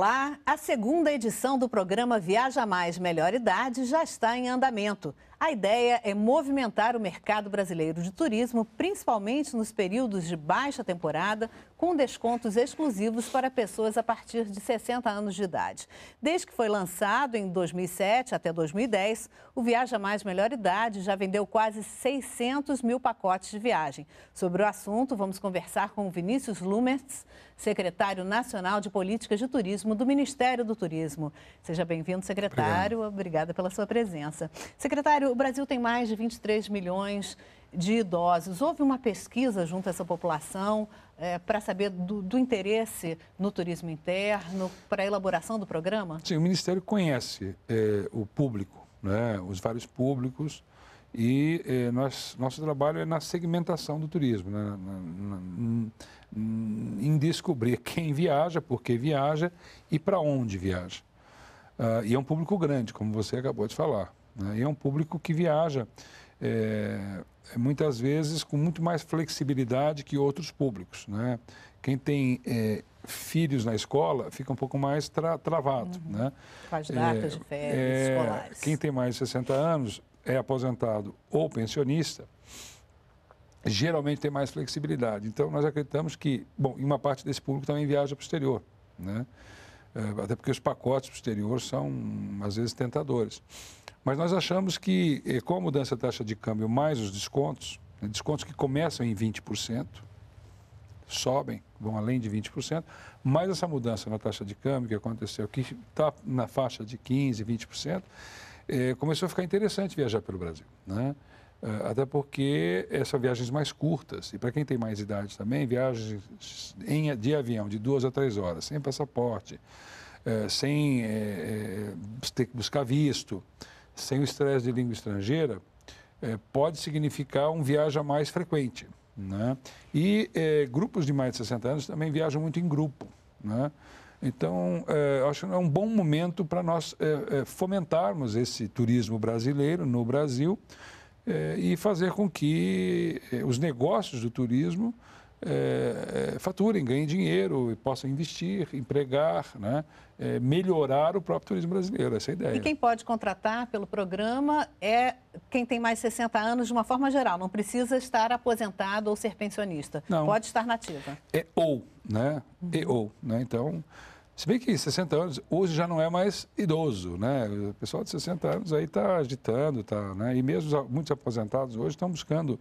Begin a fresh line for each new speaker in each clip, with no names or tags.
Olá! A segunda edição do programa Viaja Mais Melhor Idade já está em andamento. A ideia é movimentar o mercado brasileiro de turismo, principalmente nos períodos de baixa temporada, com descontos exclusivos para pessoas a partir de 60 anos de idade. Desde que foi lançado em 2007 até 2010, o Viaja Mais Melhor Idade já vendeu quase 600 mil pacotes de viagem. Sobre o assunto, vamos conversar com Vinícius Lumertz, secretário nacional de políticas de turismo do Ministério do Turismo. Seja bem-vindo, secretário. Obrigado. Obrigada pela sua presença. Secretário, o Brasil tem mais de 23 milhões de idosos. Houve uma pesquisa junto a essa população é, para saber do, do, interesse no turismo interno, para a elaboração do programa?
Sim, o Ministério conhece é, o público, né, os vários públicos e eh, nós, nosso trabalho é na segmentação do turismo, né? na, na, em descobrir quem viaja, por que viaja e para onde viaja. Ah, e é um público grande, como você acabou de falar. Né? E é um público que viaja. Eh, é, muitas vezes com muito mais flexibilidade que outros públicos. Né? Quem tem é, filhos na escola fica um pouco mais tra travado. Uhum. Né? Com as datas é, de férias é, escolares. Quem tem mais de 60 anos é aposentado ou pensionista, geralmente tem mais flexibilidade. Então, nós acreditamos que, bom, e uma parte desse público também viaja para o exterior. Né? Eh, até porque os pacotes para o exterior são, às vezes, tentadores. Mas nós achamos que, eh, com a mudança da taxa de câmbio mais os descontos, né, descontos que começam em 20%, sobem, vão além de 20%, mais essa mudança na taxa de câmbio que aconteceu, que está na faixa de 15%, 20%, eh, começou a ficar interessante viajar pelo Brasil. Né? Ah, até porque são viagens mais curtas. E para quem tem mais idade também, viagens em, de avião de duas a três horas, sem passaporte, eh, sem eh, eh, ter que buscar visto, sem o estresse de língua estrangeira, pode significar um viagem mais frequente. Né? E grupos de mais de 60 anos também viajam muito em grupo. Né? Então, eh, acho que é um bom momento para nós eh, fomentarmos esse turismo brasileiro no Brasil, eh, e fazer com que eh, os negócios do turismo eh, faturem, ganhem dinheiro e possam investir, empregar, né? melhorar o próprio turismo brasileiro. Essa é a ideia. E quem
pode contratar pelo programa é quem tem mais 60 anos de uma forma geral, não precisa estar aposentado ou ser pensionista. Não. Pode estar nativa.
É ou, né? É ou, né? Então. Se bem que 60 anos hoje já não é mais idoso, né? O pessoal de 60 anos aí está agitando, tá, né? E mesmo muitos aposentados hoje estão buscando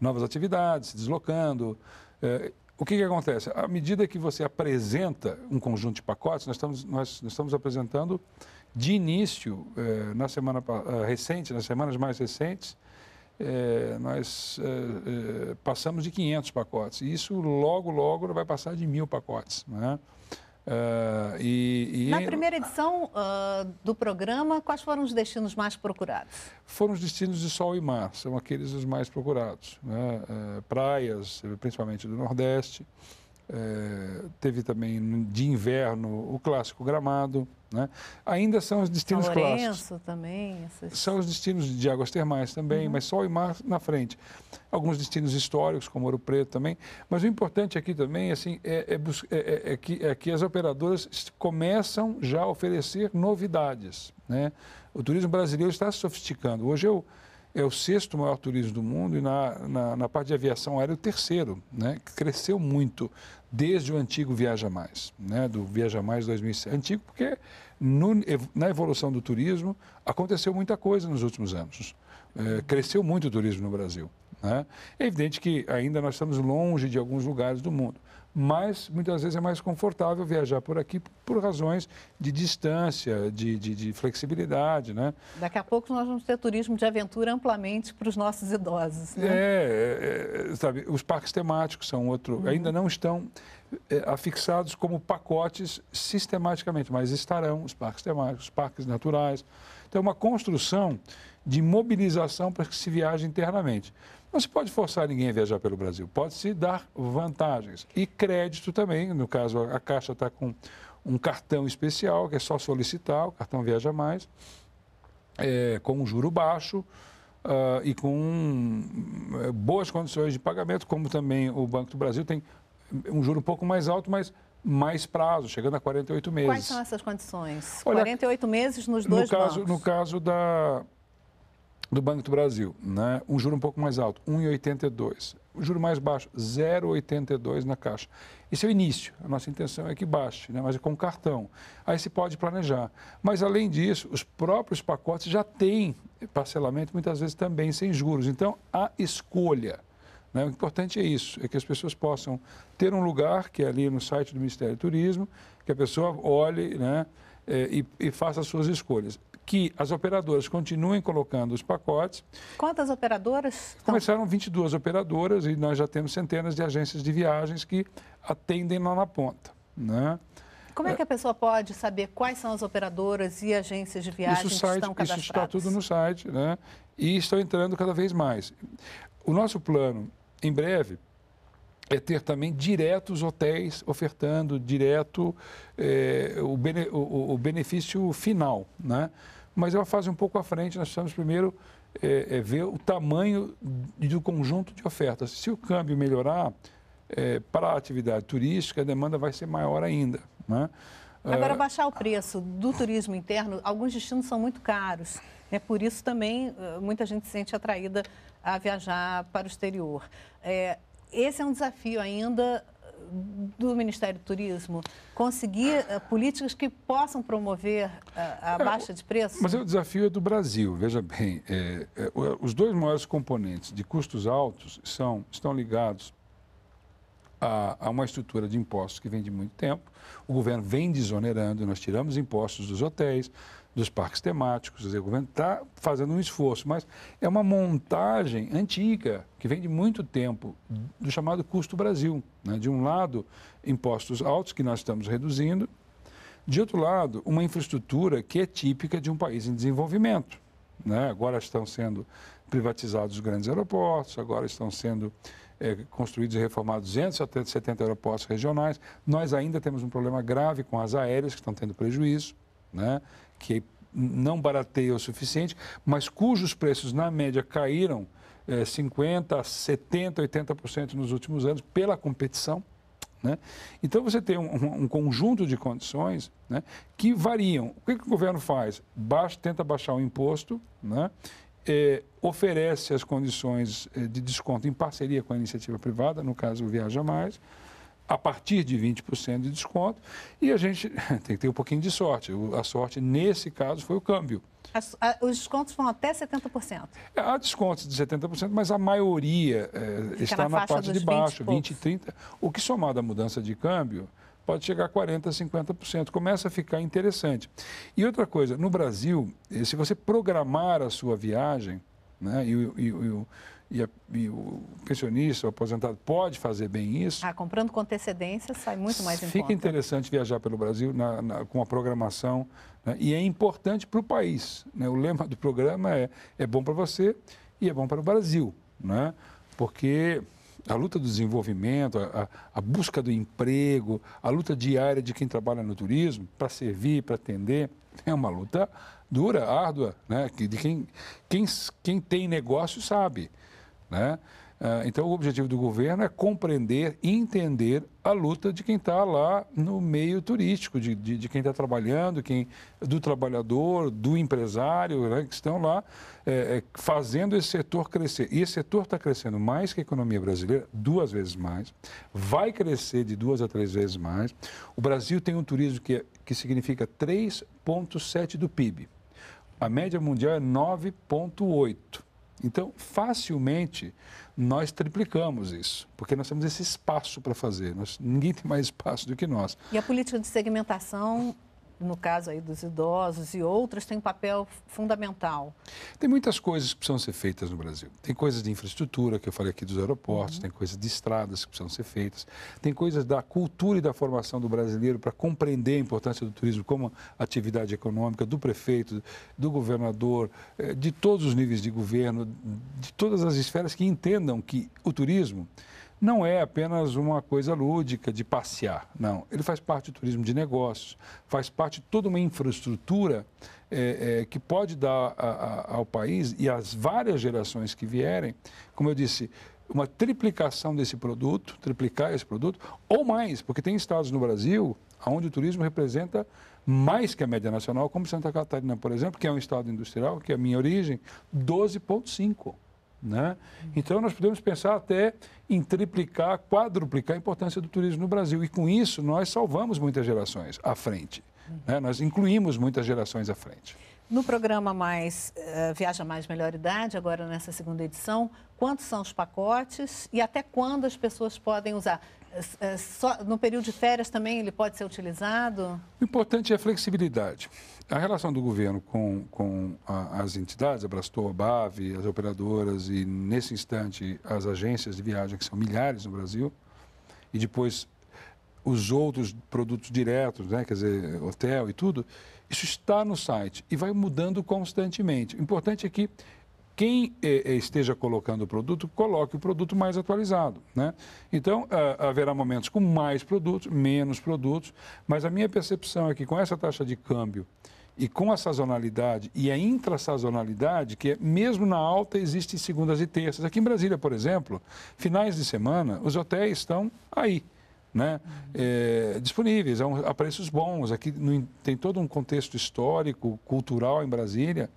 novas atividades, se deslocando. É, o que, que acontece? À medida que você apresenta um conjunto de pacotes, nós estamos, nós, nós estamos apresentando de início, é, na semana é, recente, nas semanas mais recentes, é, nós passamos de 500 pacotes. E isso logo, logo vai passar de mil pacotes. Né? Uh, e, e Na primeira
edição uh, do programa, quais foram os destinos mais procurados?
Foram os destinos de sol e mar, são aqueles os mais procurados. Né? Uh, praias, principalmente do Nordeste, é, teve também de inverno o clássico Gramado. Né? Ainda são os destinos São Lourenço
clássicos. também.
São os destinos de águas termais também, uhum. mas sol e mar na frente. Alguns destinos históricos, como Ouro Preto também. Mas o importante aqui também assim, é, é, é que, que, as operadoras começam já a oferecer novidades. Né? O turismo brasileiro está sofisticando. Hoje eu é o sexto maior turismo do mundo e na, na, na parte de aviação aérea o terceiro, né? Que cresceu muito desde o antigo Viaja Mais, né? Do Viaja Mais 2007. Antigo porque no, na evolução do turismo aconteceu muita coisa nos últimos anos. É, cresceu muito o turismo no Brasil. Né? É evidente que ainda nós estamos longe de alguns lugares do mundo, mas muitas vezes é mais confortável viajar por aqui por razões de distância, de, de, de flexibilidade, né?
Daqui a pouco nós vamos ter turismo de aventura amplamente para os nossos
idosos, né? É, é, é sabe, os parques temáticos são outro, uhum. ainda não estão é, afixados como pacotes sistematicamente, mas estarão os parques temáticos, os parques naturais. Então, é uma construção de mobilização para que se viaje internamente. Não se pode forçar ninguém a viajar pelo Brasil, pode-se dar vantagens. E crédito também, no caso, a Caixa está com um cartão especial, que é só solicitar, o cartão Viaja Mais, é, com um juro baixo. Uh, e com eh, boas condições de pagamento, como também o Banco do Brasil tem um juro um pouco mais alto, mas mais prazo, chegando a 48 meses. Quais são
essas condições? Olha, 48 meses nos dois no caso, bancos.
No caso da, do Banco do Brasil, né? um juro um pouco mais alto, 1,82. O juro mais baixo, 0,82 na caixa. Esse é o início. A nossa intenção é que baixe, né? mas é com cartão. Aí se pode planejar. Mas, além disso, os próprios pacotes já têm parcelamento, muitas vezes também sem juros. Então, a escolha. Né? O importante é isso, é que as pessoas possam ter um lugar, que é ali no site do Ministério do Turismo, que a pessoa olhe né? É, e, e faça as suas escolhas que as operadoras continuem colocando os pacotes.
Quantas operadoras?
Começaram estão... 22 operadoras e nós já temos centenas de agências de viagens que atendem lá na ponta. Né?
Como é que a pessoa pode saber quais são as operadoras e agências de viagens site, que estão cadastradas? Isso
está tudo no site, né? E estão entrando cada vez mais. O nosso plano, em breve, é ter também diretos hotéis ofertando direto é, o, bene, o, o, benefício final. Né? Mas é uma fase um pouco à frente, nós precisamos primeiro é, é ver o tamanho do conjunto de ofertas. Se o câmbio melhorar, para a atividade turística, a demanda vai ser maior ainda. Né? Agora, ah,
baixar o preço do turismo interno, alguns destinos são muito caros. é Por isso também muita gente se sente atraída a viajar para o exterior. É, esse é um desafio ainda uh, do Ministério do Turismo conseguir uh, políticas que possam promover uh, a é, baixa de preços? Mas o
desafio é do Brasil, veja bem. É, é, os dois maiores componentes de custos altos são, estão ligados a, a, uma estrutura de impostos que vem de muito tempo. O governo vem desonerando, nós tiramos impostos dos hotéis, dos parques temáticos, o governo está fazendo um esforço, mas é uma montagem antiga, que vem de muito tempo, do chamado custo Brasil. Né? De um lado, impostos altos que nós estamos reduzindo, de outro lado, uma infraestrutura que é típica de um país em desenvolvimento. Né? Agora estão sendo privatizados os grandes aeroportos, agora estão sendo é, construídos e reformados 270 aeroportos regionais. Nós ainda temos um problema grave com as aéreas, que estão tendo prejuízo, né? que não barateia o suficiente, mas cujos preços, na média, caíram é, 50%, 70%, 80% nos últimos anos pela competição. Né? Então, você tem um, um conjunto de condições né, que variam. O que, que o governo faz? Baixa, tenta baixar o imposto né, é, oferece as condições é, de desconto em parceria com a iniciativa privada, no caso o Viaja Mais, a partir de 20% de desconto, e a gente tem que ter um pouquinho de sorte. A sorte, nesse caso, foi o câmbio.
As, a, os descontos vão até 70%?
É, há descontos de 70%, mas a maioria é, está na, na parte de baixo, 20, 20 e 30%. O que somado à mudança de câmbio, pode chegar a 40%, 50%. Começa a ficar interessante. E outra coisa, no Brasil, eh, se você programar a sua viagem, né, e, e, e e, a, e, o pensionista, o aposentado pode fazer bem isso.
Ah, comprando com antecedência sai muito mais importante. Fica
interessante viajar pelo Brasil na, na, com a programação né? e é importante para o país. Né? O lema do programa é é bom para você e é bom para o Brasil, né? porque a luta do desenvolvimento, a, a, busca do emprego, a luta diária de quem trabalha no turismo para servir, para atender, é uma luta dura, árdua, né? De quem, quem, quem tem negócio sabe, né? Ah, então, o objetivo do governo é compreender e entender a luta de quem está lá no meio turístico, de, de, de quem está trabalhando, quem, do trabalhador, do empresário, né, que estão lá é, é fazendo esse setor crescer. E esse setor está crescendo mais que a economia brasileira, duas vezes mais, vai crescer de duas a três vezes mais. O Brasil tem um turismo que, é, que significa 3,7% do PIB. A média mundial é 9,8%. Então, facilmente, nós triplicamos isso, porque nós temos esse espaço para fazer. Nós, ninguém tem mais espaço do que nós.
E a política de segmentação no caso aí dos idosos e outros, tem um papel fundamental?
Tem muitas coisas que precisam ser feitas no Brasil. Tem coisas de infraestrutura, que eu falei aqui dos aeroportos, uhum. tem coisas de estradas que precisam ser feitas, tem coisas da cultura e da formação do brasileiro para compreender a importância do turismo como atividade econômica, do prefeito, do governador, eh, de todos os níveis de governo, de todas as esferas que entendam que o turismo não é apenas uma coisa lúdica de passear, não. Ele faz parte do turismo de negócios, faz parte de toda uma infraestrutura é, é, que pode dar a, a, ao país e às várias gerações que vierem, como eu disse, uma triplicação desse produto, triplicar esse produto, ou mais, porque tem estados no Brasil onde o turismo representa mais que a média nacional, como Santa Catarina, por exemplo, que é um estado industrial, que é a minha origem, 12,5%. Né? Então, nós podemos pensar até em triplicar, quadruplicar a importância do turismo no Brasil. E com isso, nós salvamos muitas gerações à frente. Né? Nós incluímos muitas gerações à frente.
No programa mais uh, Viaja Mais Melhor Idade, agora nessa segunda edição, quantos são os pacotes e até quando as pessoas podem usar? É, só no período de férias também ele pode ser utilizado?
O importante é a flexibilidade. A relação do governo com, com a, as entidades, a Brastor, a BAV, as operadoras e, nesse instante, as agências de viagem, que são milhares no Brasil, e depois os outros produtos diretos, né, quer dizer, hotel e tudo, isso está no site e vai mudando constantemente. O importante é que quem eh, eh, esteja colocando o produto, coloque o produto mais atualizado. Né? Então, haverá momentos com mais produtos, menos produtos, mas a minha percepção é que com essa taxa de câmbio e com a sazonalidade e a intrasazonalidade, que é, mesmo na alta existe segundas e terças. Aqui em Brasília, por exemplo, finais de semana, os hotéis estão aí né, eh, é, disponíveis a, um, a, preços bons. Aqui no, tem todo um contexto histórico, cultural em Brasília,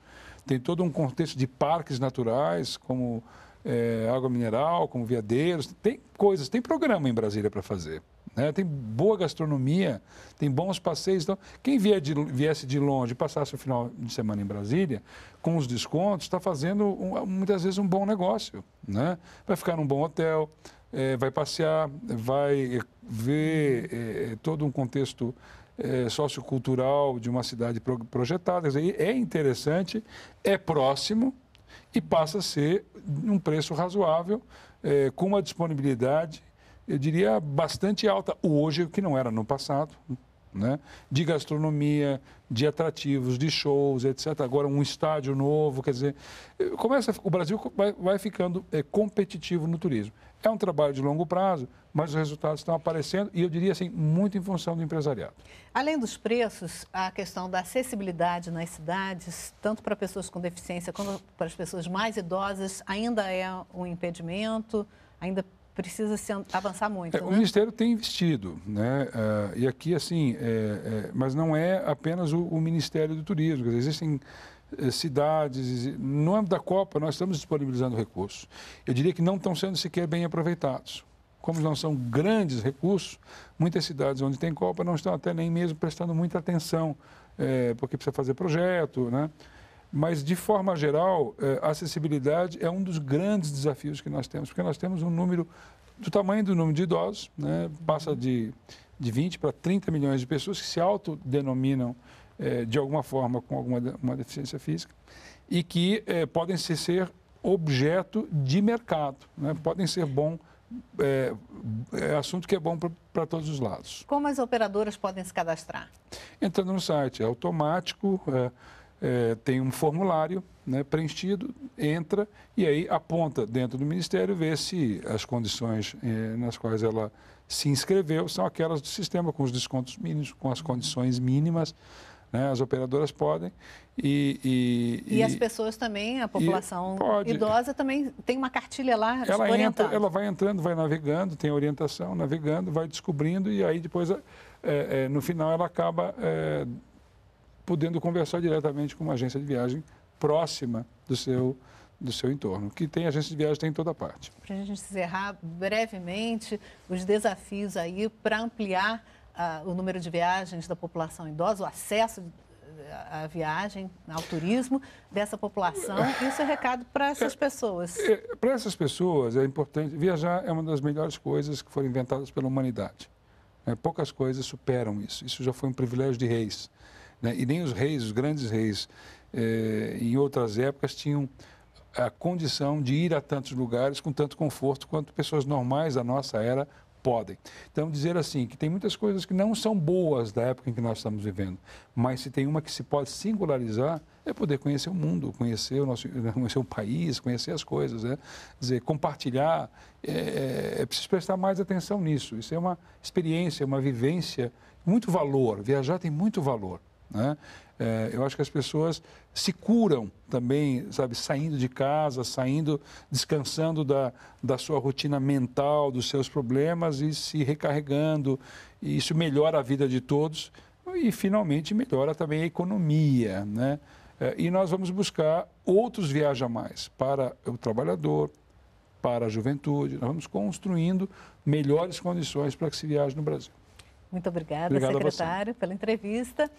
tem todo um contexto de parques naturais, como é, água mineral, como viadeiros, tem coisas, tem programa em Brasília para fazer. Né? Tem boa gastronomia, tem bons passeios. Então, quem vier de, viesse de longe passasse o final de semana em Brasília, com os descontos, está fazendo um, muitas vezes um bom negócio. Né? Vai ficar num bom hotel, é, vai passear, vai é, ver é, é, todo um contexto é, sociocultural de uma cidade projetada, Quer Dizer, é interessante, é próximo e passa a ser um preço razoável, é, com uma disponibilidade, eu diria, bastante alta. Hoje, que não era no passado, né? de gastronomia, de atrativos, de shows, etc. Agora um estádio novo, quer dizer, começa, o Brasil vai, vai ficando é, competitivo no turismo. É um trabalho de longo prazo, mas os resultados estão aparecendo e eu diria assim, muito em função do empresariado.
Além dos preços, a questão da acessibilidade nas cidades, tanto para pessoas com deficiência quanto para as pessoas mais idosas, ainda é um impedimento, ainda precisa se avançar muito. É, né? O Ministério
tem investido, né? Uh, e aqui assim, é, é, mas não é apenas o, o Ministério do Turismo, existem eh, cidades. No âmbito da Copa, nós estamos disponibilizando recursos. Eu diria que não estão sendo sequer bem aproveitados. Como não são grandes recursos, muitas cidades onde tem Copa não estão até nem mesmo prestando muita atenção, é, porque precisa fazer projeto, né? Mas, de forma geral, eh, a acessibilidade é um dos grandes desafios que nós temos, porque nós temos um número do tamanho do número de idosos, né? passa de, de 20 para 30 milhões de pessoas que se autodenominam eh, de alguma forma com alguma deficiência física e que é, podem ser, ser, objeto de mercado, né? podem ser bom é, é, assunto que é bom para todos os lados.
Como as operadoras podem se cadastrar?
Entrando no site, é automático, é, é, tem um formulário né, preenchido, entra e aí aponta dentro do Ministério, vê se as condições nas quais ela se inscreveu são aquelas do sistema, com os descontos mínimos, com as condições mínimas. Né? As operadoras podem. E, e, e, as
pessoas também, a população idosa também tem uma cartilha lá ela entra,
Ela vai entrando, vai navegando, tem orientação, navegando, vai descobrindo e aí depois, é, é, no final, ela acaba é, podendo conversar diretamente com uma agência de viagem próxima do seu do seu entorno, que tem agência de viagem tem em toda parte.
Para a gente encerrar brevemente os desafios aí para ampliar o número de viagens da população idosa, o acesso à eh, viagem, ao turismo dessa população. É. Isso é recado para é. essas pessoas. É,
é, para essas pessoas é importante. Viajar é uma das melhores coisas que foram inventadas pela humanidade. Né? Poucas coisas superam isso. Isso já foi um privilégio de reis. Né? E nem os reis, os grandes reis, eh, em outras épocas, tinham a condição de ir a tantos lugares com tanto conforto quanto pessoas normais da nossa era podem. Então, dizer assim, que tem muitas coisas que não são boas da época em que nós estamos vivendo, mas se tem uma que se pode singularizar, é poder conhecer o mundo, conhecer o nosso, né, conhecer o país, conhecer as coisas, né? dizer, compartilhar, é, é, é, preciso prestar mais atenção nisso. Isso é uma experiência, uma vivência, muito valor. Viajar tem muito valor. Né? É, eu acho que as pessoas se curam também, sabe, saindo de casa, saindo, descansando da, da sua rotina mental, dos seus problemas e se recarregando. E isso melhora a vida de todos e, finalmente, melhora também a economia, né? É, e nós vamos buscar outros viaja mais para o trabalhador, para a juventude. Nós vamos construindo melhores condições para que se viaje no Brasil.
Muito obrigada, secretário, pela entrevista.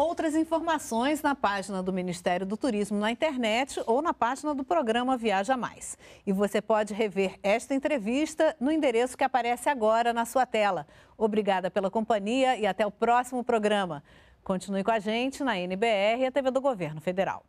Outras informações na página do Ministério do Turismo na internet ou na página do programa Viaja Mais. E você pode rever esta entrevista no endereço que aparece agora na sua tela. Obrigada pela companhia e até o próximo programa. Continue com a gente na NBR e a TV do Governo Federal.